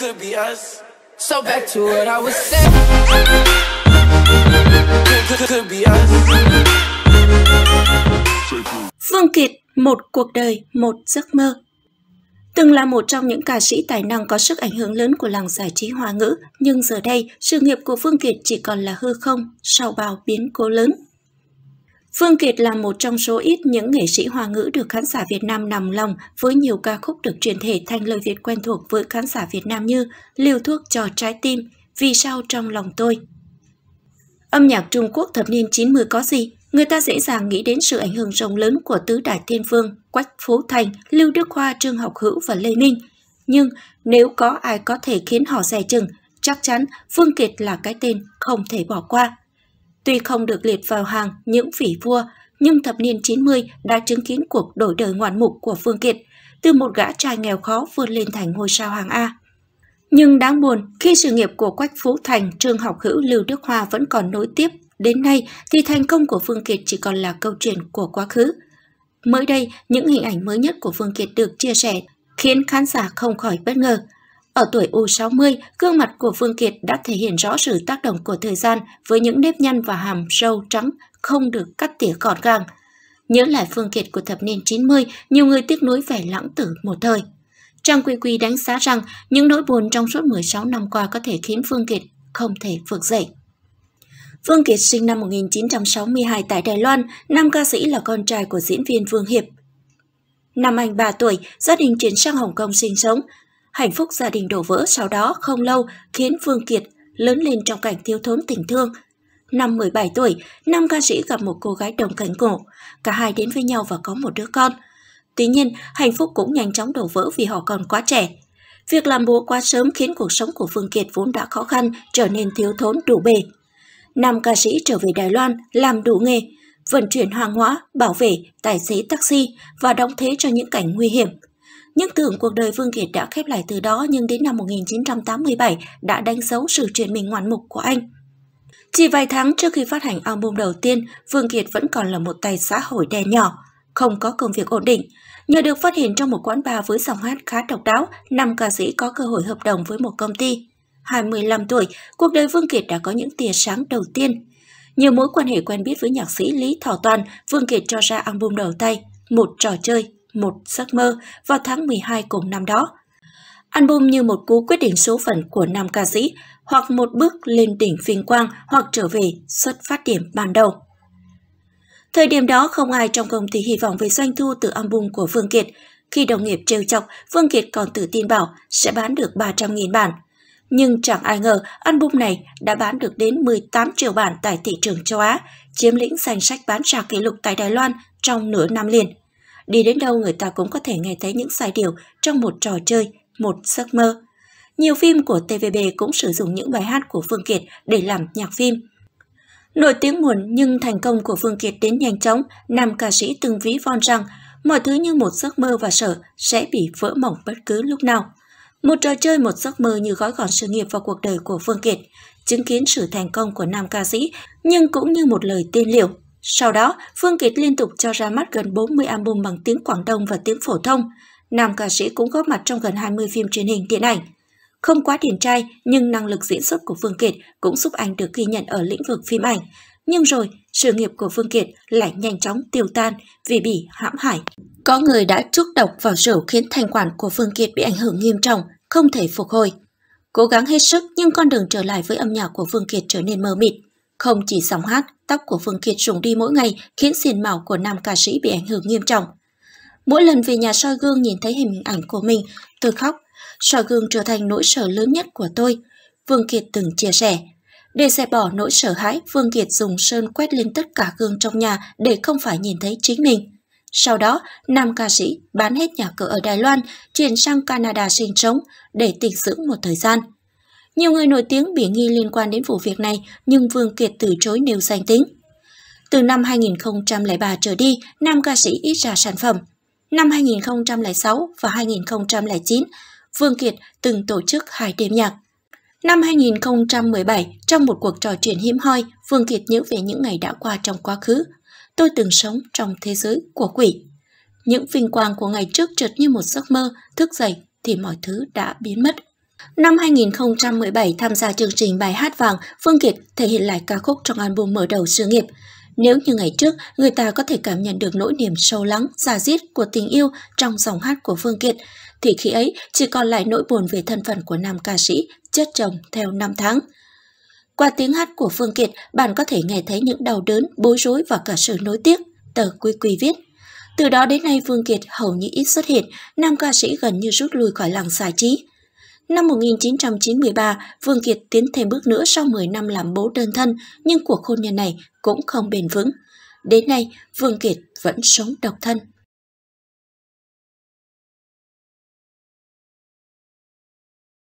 could be us. So back to what I was saying. Could, could be us. Phương Kiệt, một cuộc đời, một giấc mơ. Từng là một trong những ca sĩ tài năng có sức ảnh hưởng lớn của làng giải trí hoa ngữ, nhưng giờ đây, sự nghiệp của Vương Kiệt chỉ còn là hư không sau bao biến cố lớn. Phương Kiệt là một trong số ít những nghệ sĩ hoa ngữ được khán giả Việt Nam nằm lòng với nhiều ca khúc được truyền thể thành lời Việt quen thuộc với khán giả Việt Nam như Liều thuốc cho trái tim, Vì sao trong lòng tôi. Âm nhạc Trung Quốc thập niên 90 có gì? Người ta dễ dàng nghĩ đến sự ảnh hưởng rộng lớn của Tứ Đại Thiên Vương, Quách Phú Thành, Lưu Đức Hoa, Trương Học Hữu và Lê Minh. Nhưng nếu có ai có thể khiến họ dè chừng, chắc chắn Phương Kiệt là cái tên không thể bỏ qua. Tuy không được liệt vào hàng những vị vua, nhưng thập niên 90 đã chứng kiến cuộc đổi đời ngoạn mục của Phương Kiệt, từ một gã trai nghèo khó vươn lên thành ngôi sao hàng A. Nhưng đáng buồn, khi sự nghiệp của Quách Phú Thành, Trương Học Hữu, Lưu Đức Hoa vẫn còn nối tiếp, đến nay thì thành công của Phương Kiệt chỉ còn là câu chuyện của quá khứ. Mới đây, những hình ảnh mới nhất của Phương Kiệt được chia sẻ khiến khán giả không khỏi bất ngờ. Ở tuổi U60, gương mặt của Phương Kiệt đã thể hiện rõ sự tác động của thời gian với những nếp nhăn và hàm sâu trắng không được cắt tỉa gọn gàng. Nhớ lại Phương Kiệt của thập niên 90, nhiều người tiếc nuối vẻ lãng tử một thời. Trang Quy Quy đánh giá rằng những nỗi buồn trong suốt 16 năm qua có thể khiến Phương Kiệt không thể vượt dậy. Phương Kiệt sinh năm 1962 tại Đài Loan, nam ca sĩ là con trai của diễn viên Vương Hiệp. Năm anh 3 tuổi, gia đình chuyển sang Hồng Kông sinh sống. Hạnh phúc gia đình đổ vỡ sau đó không lâu khiến Vương Kiệt lớn lên trong cảnh thiếu thốn tình thương. Năm 17 tuổi, nam ca sĩ gặp một cô gái đồng cảnh cổ. Cả hai đến với nhau và có một đứa con. Tuy nhiên, hạnh phúc cũng nhanh chóng đổ vỡ vì họ còn quá trẻ. Việc làm bố quá sớm khiến cuộc sống của Vương Kiệt vốn đã khó khăn trở nên thiếu thốn đủ bề. Nam ca sĩ trở về Đài Loan làm đủ nghề, vận chuyển hàng hóa, bảo vệ, tài xế taxi và đóng thế cho những cảnh nguy hiểm – Nhân tưởng cuộc đời Vương Kiệt đã khép lại từ đó nhưng đến năm 1987 đã đánh dấu sự chuyển mình ngoạn mục của anh. Chỉ vài tháng trước khi phát hành album đầu tiên, Vương Kiệt vẫn còn là một tài xã hội đen nhỏ, không có công việc ổn định. Nhờ được phát hiện trong một quán bar với giọng hát khá độc đáo, năm ca sĩ có cơ hội hợp đồng với một công ty. 25 tuổi, cuộc đời Vương Kiệt đã có những tia sáng đầu tiên. Nhiều mối quan hệ quen biết với nhạc sĩ Lý Thỏ Toàn, Vương Kiệt cho ra album đầu tay, một trò chơi một giấc mơ vào tháng 12 cùng năm đó. Album như một cú quyết định số phận của nam ca sĩ, hoặc một bước lên đỉnh vinh quang hoặc trở về xuất phát điểm ban đầu. Thời điểm đó không ai trong công ty hy vọng về doanh thu từ album của Vương Kiệt. Khi đồng nghiệp trêu chọc, Vương Kiệt còn tự tin bảo sẽ bán được 300.000 bản. Nhưng chẳng ai ngờ album này đã bán được đến 18 triệu bản tại thị trường châu Á, chiếm lĩnh danh sách bán ra kỷ lục tại Đài Loan trong nửa năm liền. Đi đến đâu người ta cũng có thể nghe thấy những sai điều trong một trò chơi, một giấc mơ. Nhiều phim của TVB cũng sử dụng những bài hát của Phương Kiệt để làm nhạc phim. Nổi tiếng muộn nhưng thành công của Phương Kiệt đến nhanh chóng, nam ca sĩ từng ví von rằng mọi thứ như một giấc mơ và sợ sẽ bị vỡ mỏng bất cứ lúc nào. Một trò chơi một giấc mơ như gói gọn sự nghiệp vào cuộc đời của Phương Kiệt, chứng kiến sự thành công của nam ca sĩ nhưng cũng như một lời tiên liệu sau đó, Phương Kiệt liên tục cho ra mắt gần 40 album bằng tiếng Quảng Đông và tiếng phổ thông. Nam ca sĩ cũng góp mặt trong gần 20 phim truyền hình điện ảnh. Không quá điển trai, nhưng năng lực diễn xuất của Phương Kiệt cũng giúp anh được ghi nhận ở lĩnh vực phim ảnh. Nhưng rồi, sự nghiệp của Phương Kiệt lại nhanh chóng tiêu tan vì bị hãm hại. Có người đã trúc độc vào rượu khiến thanh quản của Phương Kiệt bị ảnh hưởng nghiêm trọng, không thể phục hồi. Cố gắng hết sức nhưng con đường trở lại với âm nhạc của Phương Kiệt trở nên mờ mịt. Không chỉ sóng hát, tóc của Phương Kiệt rụng đi mỗi ngày khiến xiền màu của nam ca sĩ bị ảnh hưởng nghiêm trọng. Mỗi lần về nhà soi gương nhìn thấy hình ảnh của mình, tôi khóc. Soi gương trở thành nỗi sợ lớn nhất của tôi. Phương Kiệt từng chia sẻ. Để giải bỏ nỗi sợ hãi, Phương Kiệt dùng sơn quét lên tất cả gương trong nhà để không phải nhìn thấy chính mình. Sau đó, nam ca sĩ bán hết nhà cửa ở Đài Loan, chuyển sang Canada sinh sống để tỉnh dưỡng một thời gian – nhiều người nổi tiếng bị nghi liên quan đến vụ việc này, nhưng Vương Kiệt từ chối nêu danh tính. Từ năm 2003 trở đi, nam ca sĩ ít ra sản phẩm. Năm 2006 và 2009, Vương Kiệt từng tổ chức hai đêm nhạc. Năm 2017, trong một cuộc trò chuyện hiếm hoi, Vương Kiệt nhớ về những ngày đã qua trong quá khứ. Tôi từng sống trong thế giới của quỷ. Những vinh quang của ngày trước trượt như một giấc mơ, thức dậy thì mọi thứ đã biến mất. Năm 2017 tham gia chương trình bài hát vàng, Phương Kiệt thể hiện lại ca khúc trong album mở đầu sự nghiệp. Nếu như ngày trước, người ta có thể cảm nhận được nỗi niềm sâu lắng, già diết của tình yêu trong giọng hát của Phương Kiệt, thì khi ấy chỉ còn lại nỗi buồn về thân phận của nam ca sĩ chết chồng theo năm tháng. Qua tiếng hát của Phương Kiệt, bạn có thể nghe thấy những đau đớn, bối rối và cả sự nối tiếc, tờ Quy Quy viết. Từ đó đến nay Phương Kiệt hầu như ít xuất hiện, nam ca sĩ gần như rút lui khỏi làng giải trí. Năm 1993, Vương Kiệt tiến thêm bước nữa sau 10 năm làm bố đơn thân, nhưng cuộc hôn nhân này cũng không bền vững. Đến nay, Vương Kiệt vẫn sống độc thân.